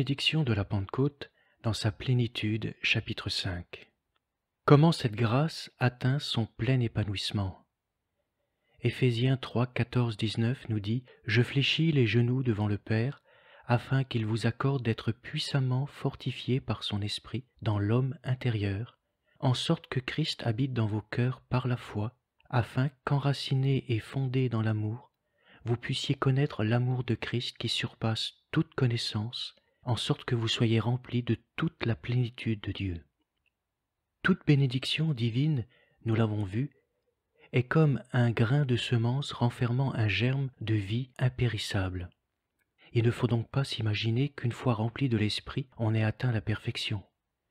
bénédiction de la Pentecôte dans sa plénitude, chapitre 5. Comment cette grâce atteint son plein épanouissement Éphésiens 3, 14, 19 nous dit Je fléchis les genoux devant le Père, afin qu'il vous accorde d'être puissamment fortifié par son esprit dans l'homme intérieur, en sorte que Christ habite dans vos cœurs par la foi, afin qu'enraciné et fondé dans l'amour, vous puissiez connaître l'amour de Christ qui surpasse toute connaissance, en sorte que vous soyez remplis de toute la plénitude de Dieu. Toute bénédiction divine, nous l'avons vu, est comme un grain de semence renfermant un germe de vie impérissable. Il ne faut donc pas s'imaginer qu'une fois rempli de l'Esprit, on ait atteint la perfection.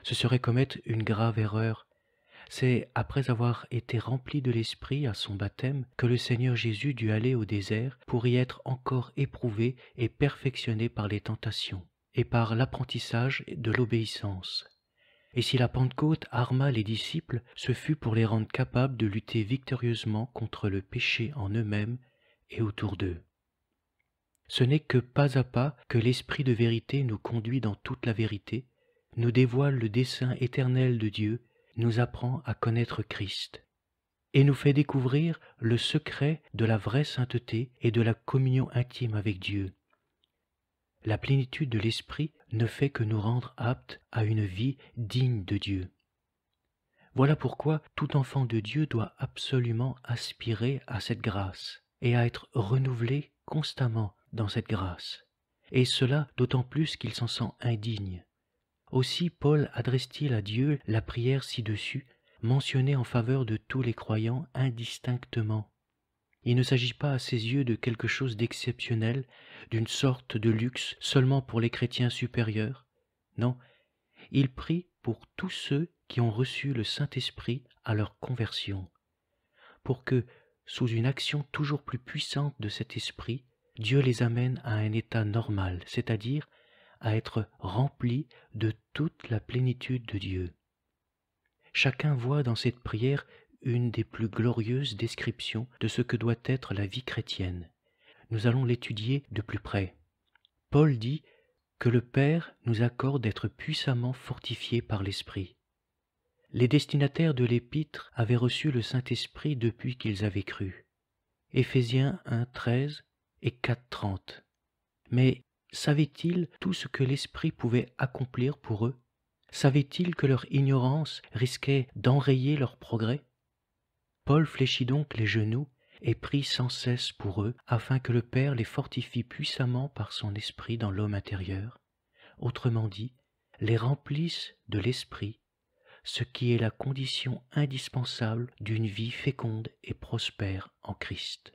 Ce serait commettre une grave erreur. C'est après avoir été rempli de l'Esprit à son baptême que le Seigneur Jésus dut aller au désert pour y être encore éprouvé et perfectionné par les tentations et par l'apprentissage de l'obéissance. Et si la Pentecôte arma les disciples, ce fut pour les rendre capables de lutter victorieusement contre le péché en eux-mêmes et autour d'eux. Ce n'est que pas à pas que l'Esprit de vérité nous conduit dans toute la vérité, nous dévoile le dessein éternel de Dieu, nous apprend à connaître Christ, et nous fait découvrir le secret de la vraie sainteté et de la communion intime avec Dieu. La plénitude de l'Esprit ne fait que nous rendre aptes à une vie digne de Dieu. Voilà pourquoi tout enfant de Dieu doit absolument aspirer à cette grâce et à être renouvelé constamment dans cette grâce, et cela d'autant plus qu'il s'en sent indigne. Aussi Paul adresse-t-il à Dieu la prière ci-dessus, mentionnée en faveur de tous les croyants indistinctement, il ne s'agit pas à ses yeux de quelque chose d'exceptionnel, d'une sorte de luxe seulement pour les chrétiens supérieurs. Non, il prie pour tous ceux qui ont reçu le Saint-Esprit à leur conversion, pour que, sous une action toujours plus puissante de cet Esprit, Dieu les amène à un état normal, c'est-à-dire à être remplis de toute la plénitude de Dieu. Chacun voit dans cette prière une des plus glorieuses descriptions de ce que doit être la vie chrétienne. Nous allons l'étudier de plus près. Paul dit que le Père nous accorde d'être puissamment fortifiés par l'Esprit. Les destinataires de l'Épître avaient reçu le Saint-Esprit depuis qu'ils avaient cru. Éphésiens 1, 13 et 4, 30. Mais savaient-ils tout ce que l'Esprit pouvait accomplir pour eux Savaient-ils que leur ignorance risquait d'enrayer leur progrès Paul fléchit donc les genoux et prie sans cesse pour eux, afin que le Père les fortifie puissamment par son esprit dans l'homme intérieur, autrement dit, les remplisse de l'esprit, ce qui est la condition indispensable d'une vie féconde et prospère en Christ.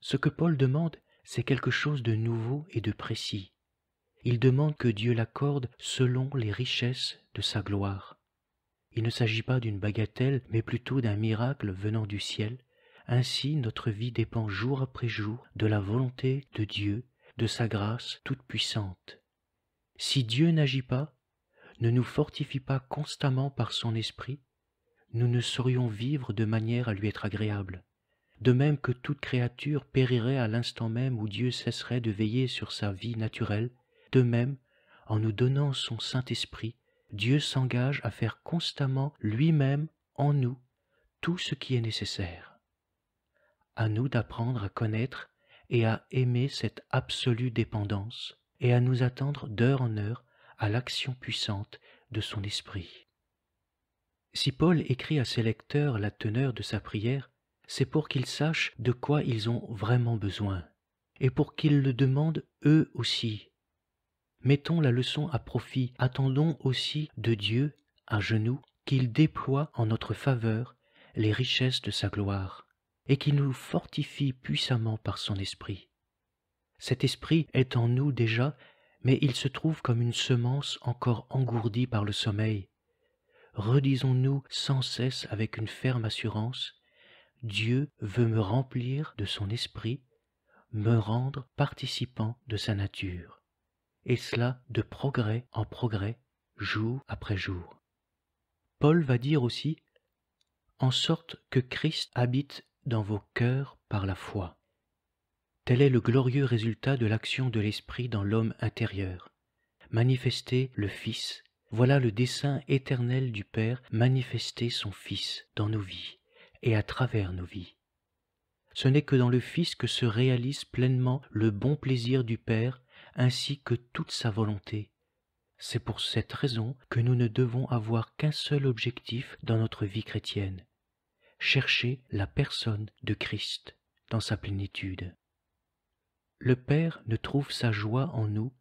Ce que Paul demande, c'est quelque chose de nouveau et de précis. Il demande que Dieu l'accorde selon les richesses de sa gloire. Il ne s'agit pas d'une bagatelle, mais plutôt d'un miracle venant du ciel. Ainsi notre vie dépend jour après jour de la volonté de Dieu, de sa grâce toute puissante. Si Dieu n'agit pas, ne nous fortifie pas constamment par son esprit, nous ne saurions vivre de manière à lui être agréable. De même que toute créature périrait à l'instant même où Dieu cesserait de veiller sur sa vie naturelle, de même, en nous donnant son Saint-Esprit, Dieu s'engage à faire constamment lui-même en nous tout ce qui est nécessaire. À nous d'apprendre à connaître et à aimer cette absolue dépendance et à nous attendre d'heure en heure à l'action puissante de son esprit. Si Paul écrit à ses lecteurs la teneur de sa prière, c'est pour qu'ils sachent de quoi ils ont vraiment besoin, et pour qu'ils le demandent eux aussi, Mettons la leçon à profit, attendons aussi de Dieu, à genoux, qu'il déploie en notre faveur les richesses de sa gloire, et qu'il nous fortifie puissamment par son esprit. Cet esprit est en nous déjà, mais il se trouve comme une semence encore engourdie par le sommeil. Redisons-nous sans cesse avec une ferme assurance, Dieu veut me remplir de son esprit, me rendre participant de sa nature et cela de progrès en progrès, jour après jour. Paul va dire aussi en sorte que Christ habite dans vos cœurs par la foi. Tel est le glorieux résultat de l'action de l'Esprit dans l'homme intérieur. Manifester le Fils, voilà le dessein éternel du Père, manifester son Fils dans nos vies et à travers nos vies. Ce n'est que dans le Fils que se réalise pleinement le bon plaisir du Père ainsi que toute sa volonté. C'est pour cette raison que nous ne devons avoir qu'un seul objectif dans notre vie chrétienne, chercher la personne de Christ dans sa plénitude. Le Père ne trouve sa joie en nous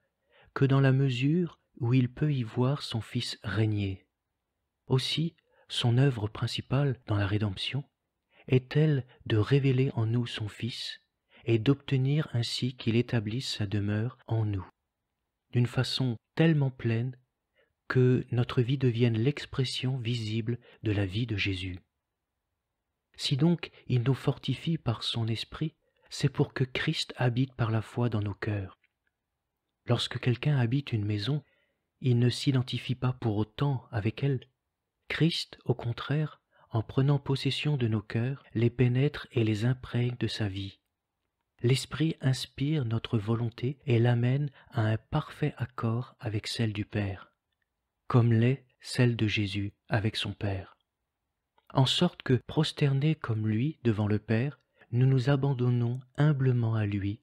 que dans la mesure où il peut y voir son Fils régner. Aussi, son œuvre principale dans la rédemption est-elle de révéler en nous son Fils et d'obtenir ainsi qu'il établisse sa demeure en nous, d'une façon tellement pleine que notre vie devienne l'expression visible de la vie de Jésus. Si donc il nous fortifie par son esprit, c'est pour que Christ habite par la foi dans nos cœurs. Lorsque quelqu'un habite une maison, il ne s'identifie pas pour autant avec elle. Christ, au contraire, en prenant possession de nos cœurs, les pénètre et les imprègne de sa vie l'Esprit inspire notre volonté et l'amène à un parfait accord avec celle du Père, comme l'est celle de Jésus avec son Père. En sorte que, prosternés comme lui devant le Père, nous nous abandonnons humblement à lui,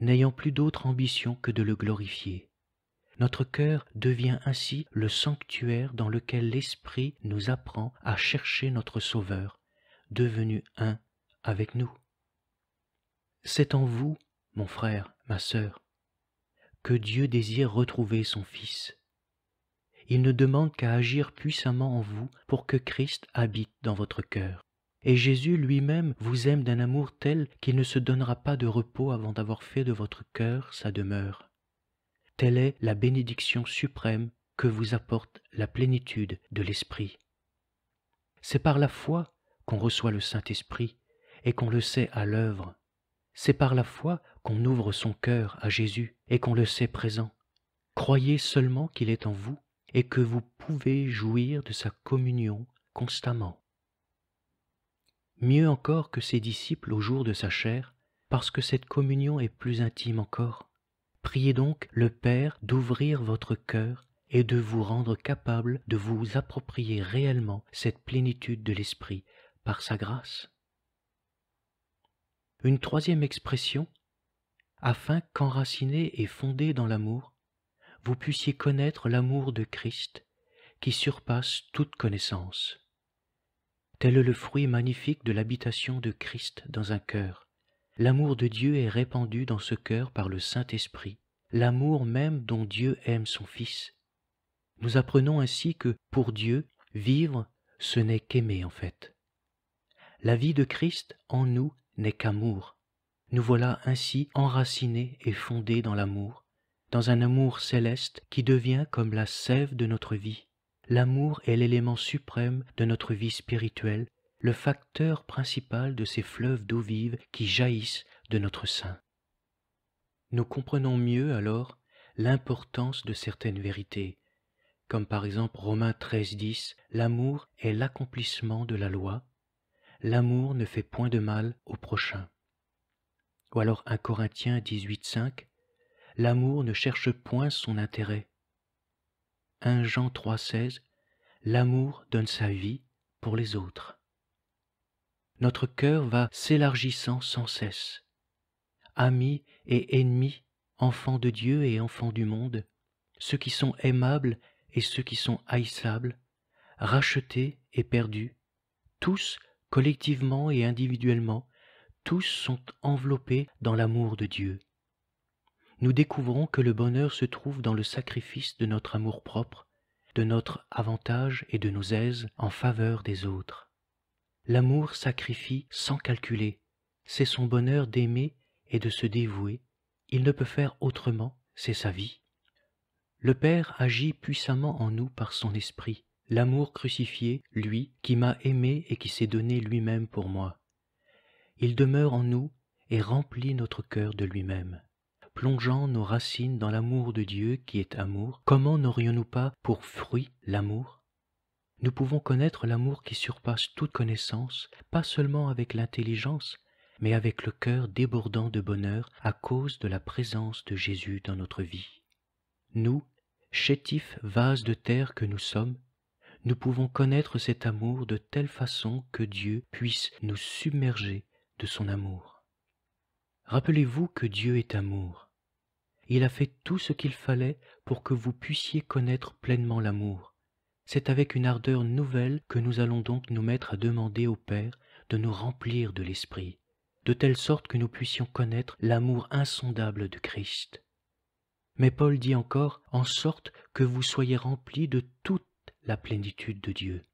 n'ayant plus d'autre ambition que de le glorifier. Notre cœur devient ainsi le sanctuaire dans lequel l'Esprit nous apprend à chercher notre Sauveur, devenu un avec nous. C'est en vous, mon frère, ma sœur, que Dieu désire retrouver son Fils. Il ne demande qu'à agir puissamment en vous pour que Christ habite dans votre cœur. Et Jésus lui-même vous aime d'un amour tel qu'il ne se donnera pas de repos avant d'avoir fait de votre cœur sa demeure. Telle est la bénédiction suprême que vous apporte la plénitude de l'Esprit. C'est par la foi qu'on reçoit le Saint-Esprit et qu'on le sait à l'œuvre. C'est par la foi qu'on ouvre son cœur à Jésus et qu'on le sait présent. Croyez seulement qu'il est en vous et que vous pouvez jouir de sa communion constamment. Mieux encore que ses disciples au jour de sa chair, parce que cette communion est plus intime encore. Priez donc le Père d'ouvrir votre cœur et de vous rendre capable de vous approprier réellement cette plénitude de l'Esprit par sa grâce une troisième expression, afin qu'enraciné et fondé dans l'amour, vous puissiez connaître l'amour de Christ qui surpasse toute connaissance. Tel est le fruit magnifique de l'habitation de Christ dans un cœur. L'amour de Dieu est répandu dans ce cœur par le Saint-Esprit, l'amour même dont Dieu aime son Fils. Nous apprenons ainsi que, pour Dieu, vivre, ce n'est qu'aimer en fait. La vie de Christ en nous n'est qu'amour. Nous voilà ainsi enracinés et fondés dans l'amour, dans un amour céleste qui devient comme la sève de notre vie. L'amour est l'élément suprême de notre vie spirituelle, le facteur principal de ces fleuves d'eau vive qui jaillissent de notre sein. Nous comprenons mieux alors l'importance de certaines vérités, comme par exemple Romains 13.10, l'amour est l'accomplissement de la loi, L'amour ne fait point de mal au prochain. Ou alors 1 Corinthiens 18.5, L'amour ne cherche point son intérêt. 1 Jean 3.16, L'amour donne sa vie pour les autres. Notre cœur va s'élargissant sans cesse. Amis et ennemis, enfants de Dieu et enfants du monde, ceux qui sont aimables et ceux qui sont haïssables, rachetés et perdus, tous collectivement et individuellement, tous sont enveloppés dans l'amour de Dieu. Nous découvrons que le bonheur se trouve dans le sacrifice de notre amour-propre, de notre avantage et de nos aises en faveur des autres. L'amour sacrifie sans calculer, c'est son bonheur d'aimer et de se dévouer, il ne peut faire autrement, c'est sa vie. Le Père agit puissamment en nous par son esprit, l'amour crucifié, lui, qui m'a aimé et qui s'est donné lui-même pour moi. Il demeure en nous et remplit notre cœur de lui-même. Plongeant nos racines dans l'amour de Dieu qui est amour, comment n'aurions-nous pas pour fruit l'amour Nous pouvons connaître l'amour qui surpasse toute connaissance, pas seulement avec l'intelligence, mais avec le cœur débordant de bonheur à cause de la présence de Jésus dans notre vie. Nous, chétifs vases de terre que nous sommes, nous pouvons connaître cet amour de telle façon que Dieu puisse nous submerger de son amour. Rappelez-vous que Dieu est amour. Il a fait tout ce qu'il fallait pour que vous puissiez connaître pleinement l'amour. C'est avec une ardeur nouvelle que nous allons donc nous mettre à demander au Père de nous remplir de l'Esprit, de telle sorte que nous puissions connaître l'amour insondable de Christ. Mais Paul dit encore en sorte que vous soyez remplis de toute la plénitude de Dieu.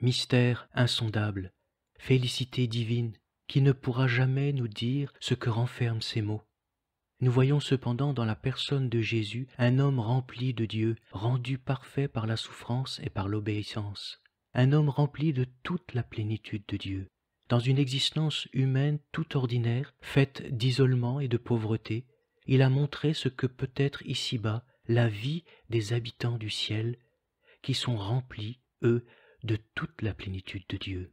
Mystère insondable, félicité divine, qui ne pourra jamais nous dire ce que renferment ces mots. Nous voyons cependant dans la personne de Jésus un homme rempli de Dieu, rendu parfait par la souffrance et par l'obéissance, un homme rempli de toute la plénitude de Dieu, dans une existence humaine tout ordinaire, faite d'isolement et de pauvreté, il a montré ce que peut être ici-bas la vie des habitants du ciel qui sont remplis, eux, de toute la plénitude de Dieu.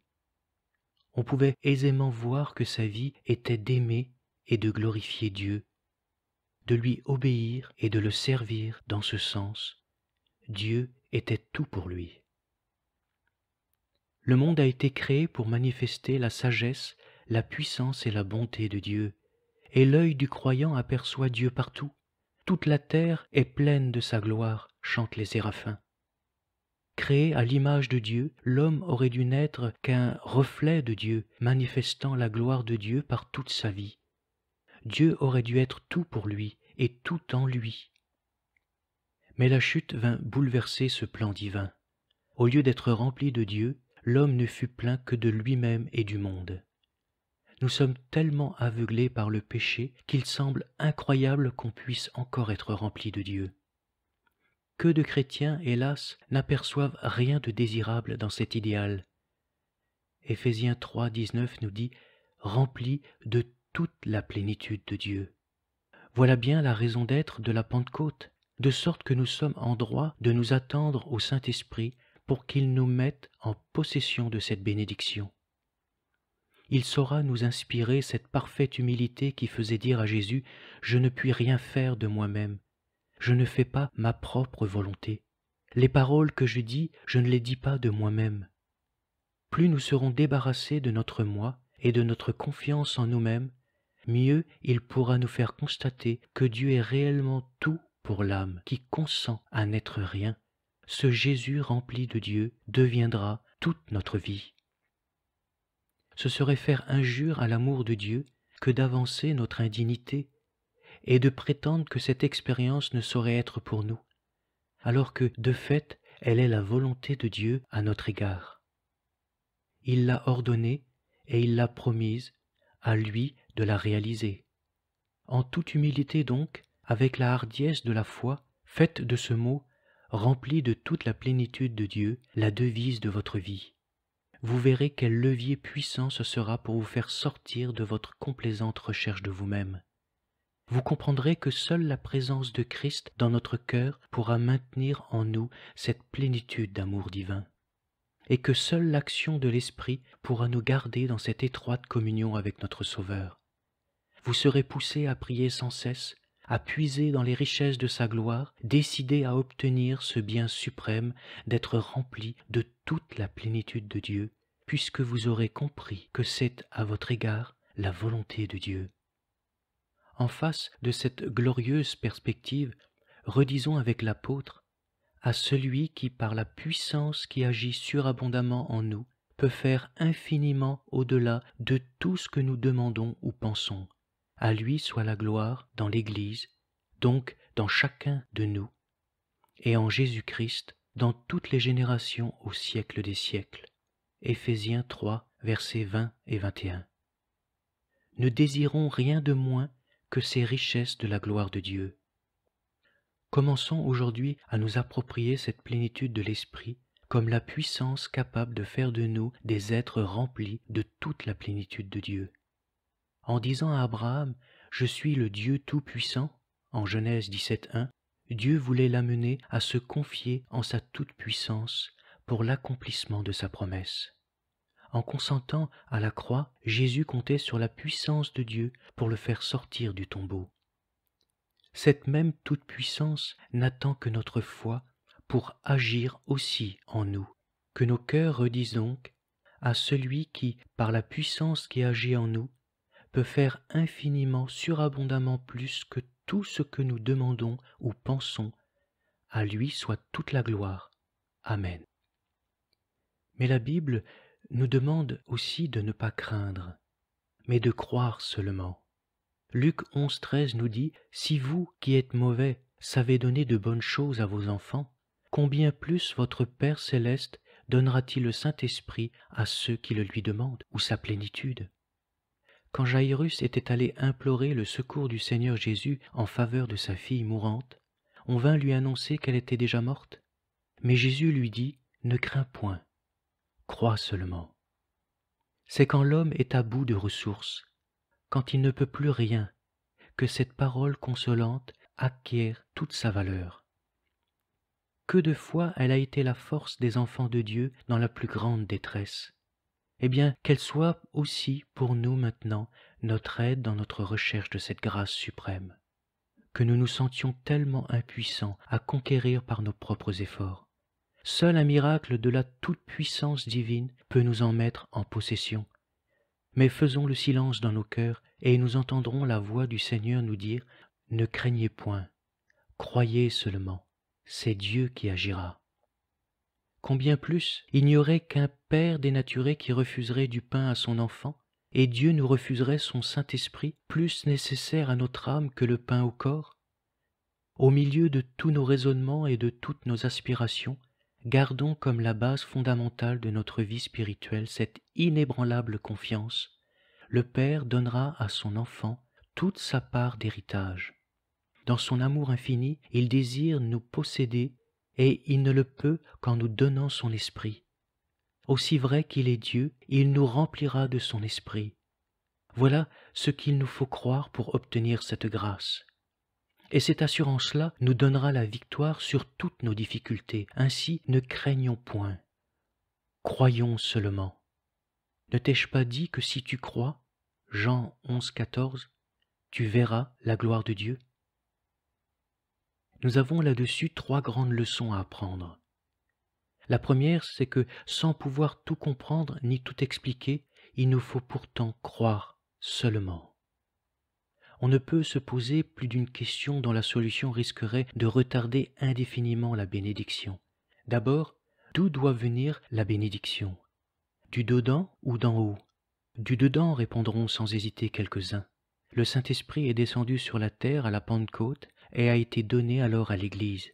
On pouvait aisément voir que sa vie était d'aimer et de glorifier Dieu, de lui obéir et de le servir dans ce sens. Dieu était tout pour lui. Le monde a été créé pour manifester la sagesse, la puissance et la bonté de Dieu, et l'œil du croyant aperçoit Dieu partout. Toute la terre est pleine de sa gloire, chantent les séraphins. Créé à l'image de Dieu, l'homme aurait dû n'être qu'un reflet de Dieu, manifestant la gloire de Dieu par toute sa vie. Dieu aurait dû être tout pour lui et tout en lui. Mais la chute vint bouleverser ce plan divin. Au lieu d'être rempli de Dieu, l'homme ne fut plein que de lui-même et du monde. Nous sommes tellement aveuglés par le péché qu'il semble incroyable qu'on puisse encore être rempli de Dieu. Que de chrétiens, hélas, n'aperçoivent rien de désirable dans cet idéal. Éphésiens 3, 19 nous dit rempli de toute la plénitude de Dieu. Voilà bien la raison d'être de la Pentecôte, de sorte que nous sommes en droit de nous attendre au Saint-Esprit pour qu'il nous mette en possession de cette bénédiction. Il saura nous inspirer cette parfaite humilité qui faisait dire à Jésus ⁇ Je ne puis rien faire de moi-même, je ne fais pas ma propre volonté. Les paroles que je dis, je ne les dis pas de moi-même. Plus nous serons débarrassés de notre moi et de notre confiance en nous-mêmes, mieux il pourra nous faire constater que Dieu est réellement tout pour l'âme qui consent à n'être rien. Ce Jésus rempli de Dieu deviendra toute notre vie. Ce serait faire injure à l'amour de Dieu que d'avancer notre indignité et de prétendre que cette expérience ne saurait être pour nous, alors que, de fait, elle est la volonté de Dieu à notre égard. Il l'a ordonnée et il l'a promise, à lui de la réaliser. En toute humilité donc, avec la hardiesse de la foi, faites de ce mot, rempli de toute la plénitude de Dieu, la devise de votre vie. Vous verrez quel levier puissant ce sera pour vous faire sortir de votre complaisante recherche de vous-même vous comprendrez que seule la présence de Christ dans notre cœur pourra maintenir en nous cette plénitude d'amour divin, et que seule l'action de l'Esprit pourra nous garder dans cette étroite communion avec notre Sauveur. Vous serez poussé à prier sans cesse, à puiser dans les richesses de sa gloire, décidé à obtenir ce bien suprême d'être rempli de toute la plénitude de Dieu, puisque vous aurez compris que c'est à votre égard la volonté de Dieu. En face de cette glorieuse perspective, redisons avec l'apôtre, à celui qui, par la puissance qui agit surabondamment en nous, peut faire infiniment au-delà de tout ce que nous demandons ou pensons. À lui soit la gloire dans l'Église, donc dans chacun de nous, et en Jésus-Christ dans toutes les générations au siècle des siècles. Éphésiens 3, versets 20 et 21. Ne désirons rien de moins que ces richesses de la gloire de Dieu. Commençons aujourd'hui à nous approprier cette plénitude de l'Esprit comme la puissance capable de faire de nous des êtres remplis de toute la plénitude de Dieu. En disant à Abraham, Je suis le Dieu Tout-Puissant, en Genèse 17.1, Dieu voulait l'amener à se confier en sa toute-puissance pour l'accomplissement de sa promesse. En consentant à la croix, Jésus comptait sur la puissance de Dieu pour le faire sortir du tombeau. Cette même toute-puissance n'attend que notre foi pour agir aussi en nous. Que nos cœurs redisent donc à celui qui, par la puissance qui agit en nous, peut faire infiniment, surabondamment plus que tout ce que nous demandons ou pensons, à lui soit toute la gloire. Amen. Mais la Bible nous demande aussi de ne pas craindre, mais de croire seulement. Luc 11, 13 nous dit Si vous, qui êtes mauvais, savez donner de bonnes choses à vos enfants, combien plus votre Père céleste donnera-t-il le Saint-Esprit à ceux qui le lui demandent, ou sa plénitude Quand Jairus était allé implorer le secours du Seigneur Jésus en faveur de sa fille mourante, on vint lui annoncer qu'elle était déjà morte. Mais Jésus lui dit Ne crains point, crois seulement. C'est quand l'homme est à bout de ressources, quand il ne peut plus rien, que cette parole consolante acquiert toute sa valeur. Que de fois elle a été la force des enfants de Dieu dans la plus grande détresse. Eh bien, qu'elle soit aussi pour nous maintenant notre aide dans notre recherche de cette grâce suprême, que nous nous sentions tellement impuissants à conquérir par nos propres efforts Seul un miracle de la toute-puissance divine peut nous en mettre en possession. Mais faisons le silence dans nos cœurs, et nous entendrons la voix du Seigneur nous dire Ne craignez point, croyez seulement, c'est Dieu qui agira. Combien plus il n'y aurait qu'un père dénaturé qui refuserait du pain à son enfant, et Dieu nous refuserait son Saint-Esprit, plus nécessaire à notre âme que le pain au corps Au milieu de tous nos raisonnements et de toutes nos aspirations, gardons comme la base fondamentale de notre vie spirituelle cette inébranlable confiance, le Père donnera à son enfant toute sa part d'héritage. Dans son amour infini, il désire nous posséder et il ne le peut qu'en nous donnant son esprit. Aussi vrai qu'il est Dieu, il nous remplira de son esprit. Voilà ce qu'il nous faut croire pour obtenir cette grâce. Et cette assurance-là nous donnera la victoire sur toutes nos difficultés. Ainsi, ne craignons point. Croyons seulement. Ne t'ai-je pas dit que si tu crois, Jean 11, 14, tu verras la gloire de Dieu Nous avons là-dessus trois grandes leçons à apprendre. La première, c'est que sans pouvoir tout comprendre ni tout expliquer, il nous faut pourtant croire seulement on ne peut se poser plus d'une question dont la solution risquerait de retarder indéfiniment la bénédiction. D'abord, d'où doit venir la bénédiction Du dedans ou d'en haut Du dedans répondront sans hésiter quelques-uns. Le Saint-Esprit est descendu sur la terre à la Pentecôte et a été donné alors à l'Église.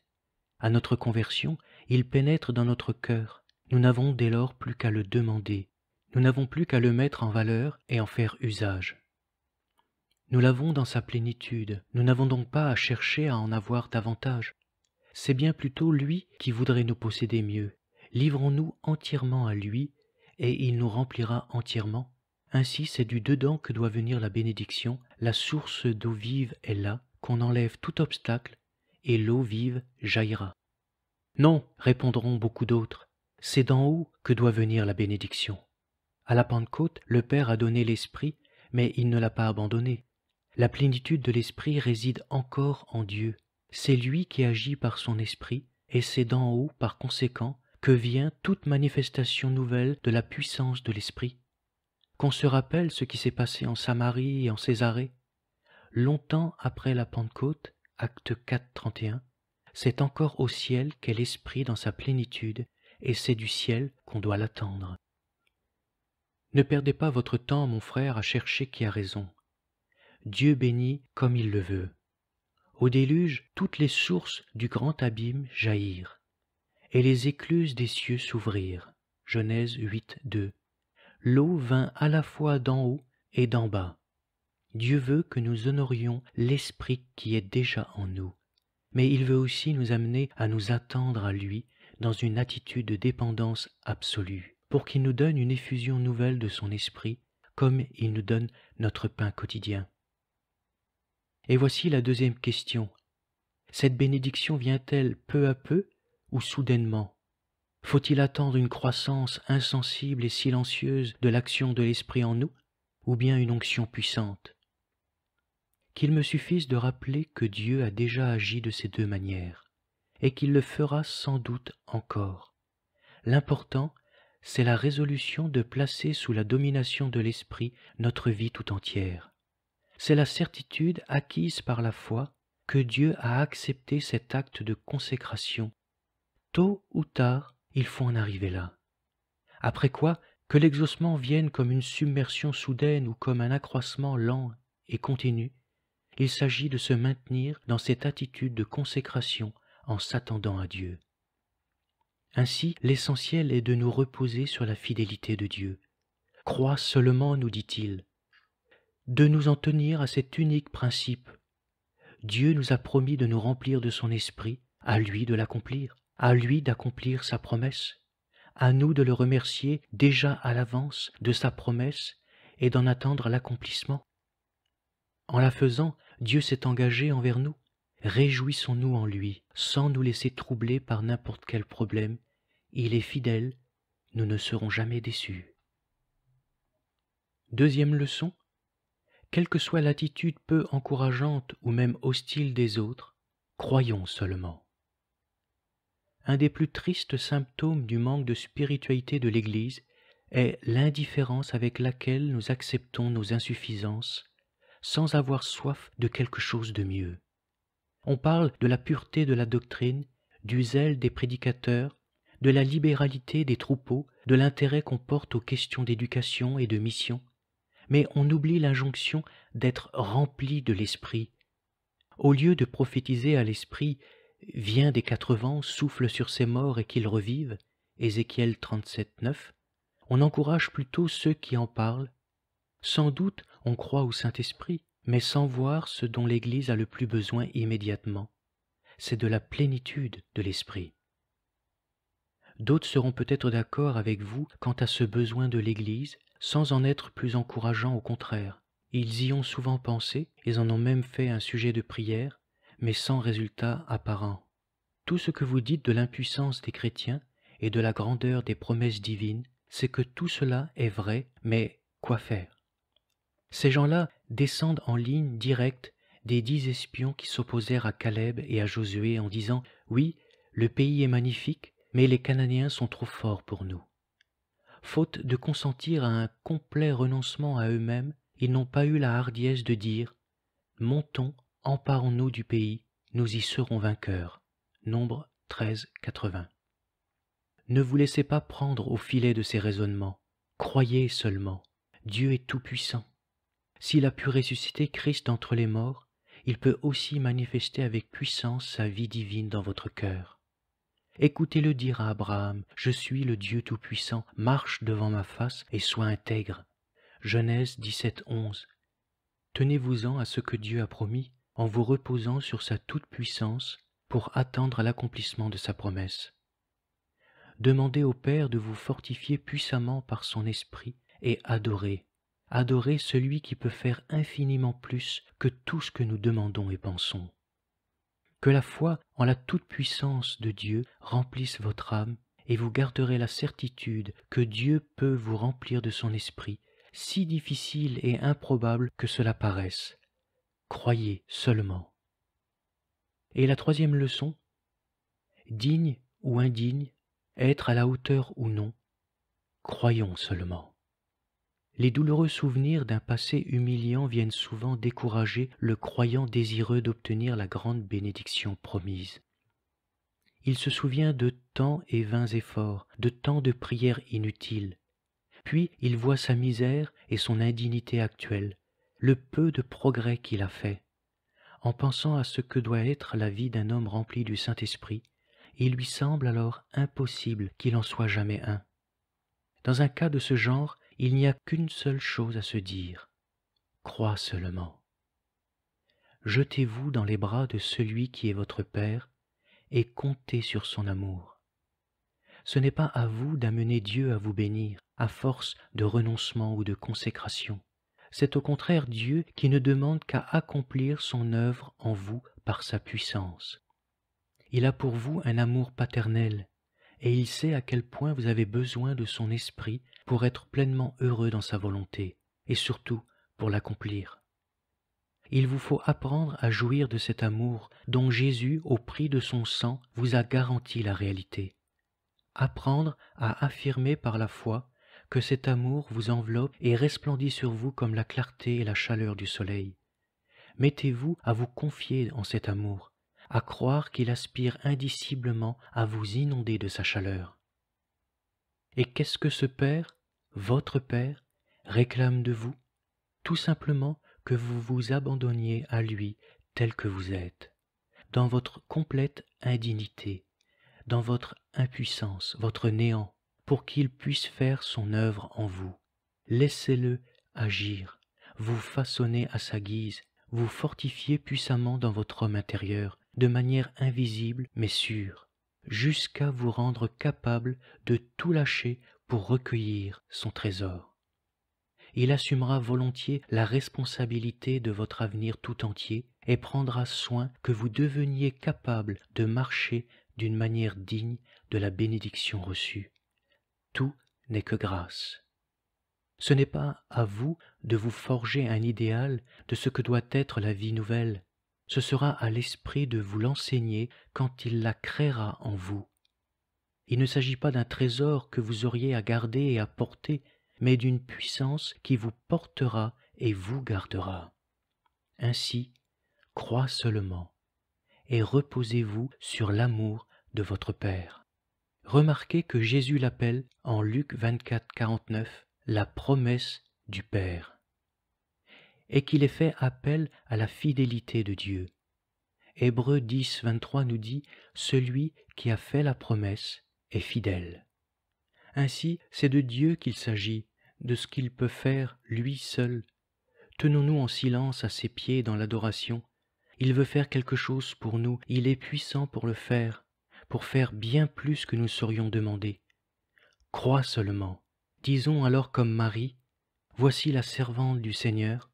À notre conversion, il pénètre dans notre cœur. Nous n'avons dès lors plus qu'à le demander. Nous n'avons plus qu'à le mettre en valeur et en faire usage. Nous l'avons dans sa plénitude, nous n'avons donc pas à chercher à en avoir davantage. C'est bien plutôt lui qui voudrait nous posséder mieux. Livrons-nous entièrement à lui, et il nous remplira entièrement. Ainsi c'est du dedans que doit venir la bénédiction, la source d'eau vive est là, qu'on enlève tout obstacle, et l'eau vive jaillira. Non, répondront beaucoup d'autres, c'est d'en haut que doit venir la bénédiction. À la Pentecôte, le Père a donné l'Esprit, mais il ne l'a pas abandonné. La plénitude de l'esprit réside encore en Dieu. C'est lui qui agit par son esprit, et c'est d'en haut, par conséquent, que vient toute manifestation nouvelle de la puissance de l'esprit. Qu'on se rappelle ce qui s'est passé en Samarie et en Césarée. Longtemps après la Pentecôte, acte 4, 31, c'est encore au ciel qu'est l'esprit dans sa plénitude, et c'est du ciel qu'on doit l'attendre. Ne perdez pas votre temps, mon frère, à chercher qui a raison. Dieu bénit comme il le veut. Au déluge, toutes les sources du grand abîme jaillirent, et les écluses des cieux s'ouvrirent. Genèse 8, 2. L'eau vint à la fois d'en haut et d'en bas. Dieu veut que nous honorions l'Esprit qui est déjà en nous, mais il veut aussi nous amener à nous attendre à lui dans une attitude de dépendance absolue, pour qu'il nous donne une effusion nouvelle de son Esprit, comme il nous donne notre pain quotidien. Et voici la deuxième question. Cette bénédiction vient-elle peu à peu ou soudainement Faut-il attendre une croissance insensible et silencieuse de l'action de l'Esprit en nous, ou bien une onction puissante Qu'il me suffise de rappeler que Dieu a déjà agi de ces deux manières, et qu'il le fera sans doute encore. L'important, c'est la résolution de placer sous la domination de l'Esprit notre vie tout entière c'est la certitude acquise par la foi que Dieu a accepté cet acte de consécration. Tôt ou tard, il faut en arriver là. Après quoi, que l'exaucement vienne comme une submersion soudaine ou comme un accroissement lent et continu, il s'agit de se maintenir dans cette attitude de consécration en s'attendant à Dieu. Ainsi, l'essentiel est de nous reposer sur la fidélité de Dieu. Crois seulement, nous dit-il, de nous en tenir à cet unique principe. Dieu nous a promis de nous remplir de son esprit, à lui de l'accomplir, à lui d'accomplir sa promesse, à nous de le remercier déjà à l'avance de sa promesse et d'en attendre l'accomplissement. En la faisant, Dieu s'est engagé envers nous. Réjouissons-nous en lui, sans nous laisser troubler par n'importe quel problème. Il est fidèle, nous ne serons jamais déçus. Deuxième leçon, quelle que soit l'attitude peu encourageante ou même hostile des autres, croyons seulement. Un des plus tristes symptômes du manque de spiritualité de l'Église est l'indifférence avec laquelle nous acceptons nos insuffisances sans avoir soif de quelque chose de mieux. On parle de la pureté de la doctrine, du zèle des prédicateurs, de la libéralité des troupeaux, de l'intérêt qu'on porte aux questions d'éducation et de mission, mais on oublie l'injonction d'être rempli de l'Esprit. Au lieu de prophétiser à l'Esprit Viens des quatre vents, souffle sur ses morts et qu'ils revivent, Ézéchiel 37, 9, on encourage plutôt ceux qui en parlent. Sans doute on croit au Saint-Esprit, mais sans voir ce dont l'Église a le plus besoin immédiatement. C'est de la plénitude de l'Esprit. D'autres seront peut-être d'accord avec vous quant à ce besoin de l'Église sans en être plus encourageant au contraire. Ils y ont souvent pensé et en ont même fait un sujet de prière, mais sans résultat apparent. Tout ce que vous dites de l'impuissance des chrétiens et de la grandeur des promesses divines, c'est que tout cela est vrai, mais quoi faire Ces gens-là descendent en ligne directe des dix espions qui s'opposèrent à Caleb et à Josué en disant Oui, le pays est magnifique, mais les Cananéens sont trop forts pour nous faute de consentir à un complet renoncement à eux-mêmes, ils n'ont pas eu la hardiesse de dire Montons, emparons-nous du pays, nous y serons vainqueurs. Nombre 13, 80. Ne vous laissez pas prendre au filet de ces raisonnements. Croyez seulement. Dieu est tout-puissant. S'il a pu ressusciter Christ entre les morts, il peut aussi manifester avec puissance sa vie divine dans votre cœur. Écoutez-le dire à Abraham, Je suis le Dieu Tout-Puissant, marche devant ma face et sois intègre. Genèse 17, 11. Tenez-vous-en à ce que Dieu a promis en vous reposant sur sa toute-puissance pour attendre l'accomplissement de sa promesse. Demandez au Père de vous fortifier puissamment par son esprit et adorez. Adorez celui qui peut faire infiniment plus que tout ce que nous demandons et pensons. Que la foi en la toute-puissance de Dieu remplisse votre âme, et vous garderez la certitude que Dieu peut vous remplir de son esprit, si difficile et improbable que cela paraisse. Croyez seulement. Et la troisième leçon Digne ou indigne, être à la hauteur ou non, croyons seulement. Les douloureux souvenirs d'un passé humiliant viennent souvent décourager le croyant désireux d'obtenir la grande bénédiction promise. Il se souvient de tant et vains efforts, de tant de prières inutiles. Puis il voit sa misère et son indignité actuelle, le peu de progrès qu'il a fait. En pensant à ce que doit être la vie d'un homme rempli du Saint-Esprit, il lui semble alors impossible qu'il en soit jamais un. Dans un cas de ce genre, il n'y a qu'une seule chose à se dire, crois seulement. Jetez-vous dans les bras de celui qui est votre Père et comptez sur son amour. Ce n'est pas à vous d'amener Dieu à vous bénir à force de renoncement ou de consécration. C'est au contraire Dieu qui ne demande qu'à accomplir son œuvre en vous par sa puissance. Il a pour vous un amour paternel, et il sait à quel point vous avez besoin de son esprit pour être pleinement heureux dans sa volonté et surtout pour l'accomplir. Il vous faut apprendre à jouir de cet amour dont Jésus, au prix de son sang, vous a garanti la réalité. Apprendre à affirmer par la foi que cet amour vous enveloppe et resplendit sur vous comme la clarté et la chaleur du soleil. Mettez-vous à vous confier en cet amour, à croire qu'il aspire indiciblement à vous inonder de sa chaleur. Et qu'est-ce que ce Père votre Père, réclame de vous tout simplement que vous vous abandonniez à lui tel que vous êtes, dans votre complète indignité, dans votre impuissance, votre néant, pour qu'il puisse faire son œuvre en vous. Laissez-le agir, vous façonner à sa guise, vous fortifier puissamment dans votre homme intérieur, de manière invisible mais sûre, jusqu'à vous rendre capable de tout lâcher pour recueillir son trésor. Il assumera volontiers la responsabilité de votre avenir tout entier et prendra soin que vous deveniez capable de marcher d'une manière digne de la bénédiction reçue. Tout n'est que grâce. Ce n'est pas à vous de vous forger un idéal de ce que doit être la vie nouvelle, ce sera à l'Esprit de vous l'enseigner quand il la créera en vous. Il ne s'agit pas d'un trésor que vous auriez à garder et à porter, mais d'une puissance qui vous portera et vous gardera. Ainsi, crois seulement, et reposez-vous sur l'amour de votre Père. Remarquez que Jésus l'appelle, en Luc 24, 49, la promesse du Père, et qu'il est fait appel à la fidélité de Dieu. Hébreux 10, 23 nous dit Celui qui a fait la promesse fidèle. Ainsi, c'est de Dieu qu'il s'agit, de ce qu'il peut faire lui seul. Tenons-nous en silence à ses pieds dans l'adoration. Il veut faire quelque chose pour nous, il est puissant pour le faire, pour faire bien plus que nous saurions demander. Crois seulement. Disons alors comme Marie, Voici la servante du Seigneur,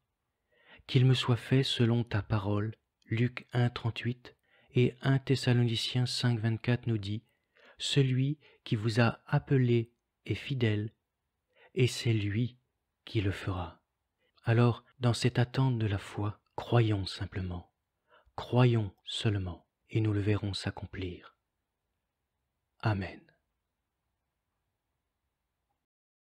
qu'il me soit fait selon ta parole. Luc 1, 38 et 1 Thessaloniciens 5, 24 nous dit celui qui vous a appelé est fidèle, et c'est lui qui le fera. Alors, dans cette attente de la foi, croyons simplement, croyons seulement, et nous le verrons s'accomplir. Amen.